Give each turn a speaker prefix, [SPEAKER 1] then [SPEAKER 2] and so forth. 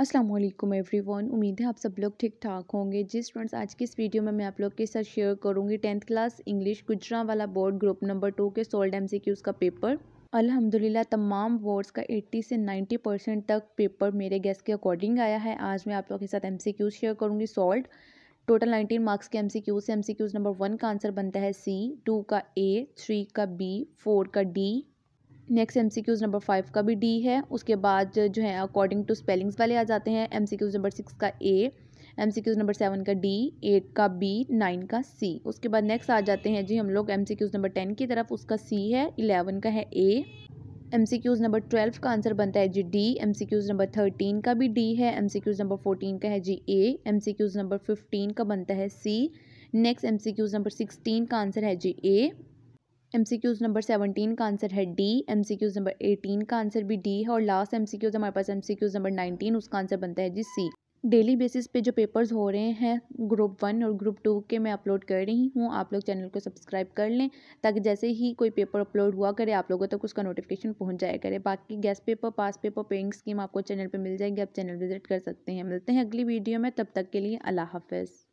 [SPEAKER 1] अस्सलाम वालेकुम एवरीवन उम्मीद है आप सब लोग ठीक ठाक होंगे जिस स्टूडेंट्स आज की इस वीडियो में मैं आप लोग के साथ शेयर करूंगी tenth class English Gujranwala board group number two के सोल्ड एम सी का पेपर अल्हम्दुलिल्लाह तमाम बोर्ड्स का 80 से 90 परसेंट तक पेपर मेरे गैस के अकॉर्डिंग आया है आज मैं आप लोग के साथ एम शेयर करूँगी सोल्ड टोटल नाइनटीन मार्क्स के M C Qs M C Qs number one का आंसर बनता है सी टू का ए थ्री का बी फोर का D next M C Qs number five का भी डी है उसके बाद जो है अकॉर्डिंग टू स्पेलिंग्स वाले आ जाते हैं M C Qs number six का A M C Qs number seven का डी एट का बी नाइन का सी उसके बाद नेक्स्ट आ जाते हैं जी हम लोग M C Qs number ten की तरफ उसका सी है इलेवन का है A M C Qs number twelve का आंसर बनता है जी D M C Qs number thirteen का भी डी है M C Qs number fourteen का है जी A M C Qs number fifteen का बनता है C next M C Qs number sixteen का आंसर है जी A M C Qs number seventeen का आंसर है D M C Qs number eighteen का आंसर भी डी है और लास्ट एम सी क्यूज़ हमारे पास M C Qs number nineteen उसका आंसर बनता है जी सी डेली बेसिस पे जो पेपर्स हो रहे हैं ग्रुप वन और ग्रुप टू के मैं अपलोड कर रही हूँ आप लोग चैनल को सब्सक्राइब कर लें ताकि जैसे ही कोई पेपर अपलोड हुआ करे आप लोगों तक तो उसका नोटिफिकेशन पहुँच जाया करे बाकी guess paper pass paper pairing scheme आपको चैनल पर मिल जाएगी आप चैनल विजिट कर सकते हैं मिलते हैं अगली वीडियो में तब तक के लिए अल्लाह हाफिज़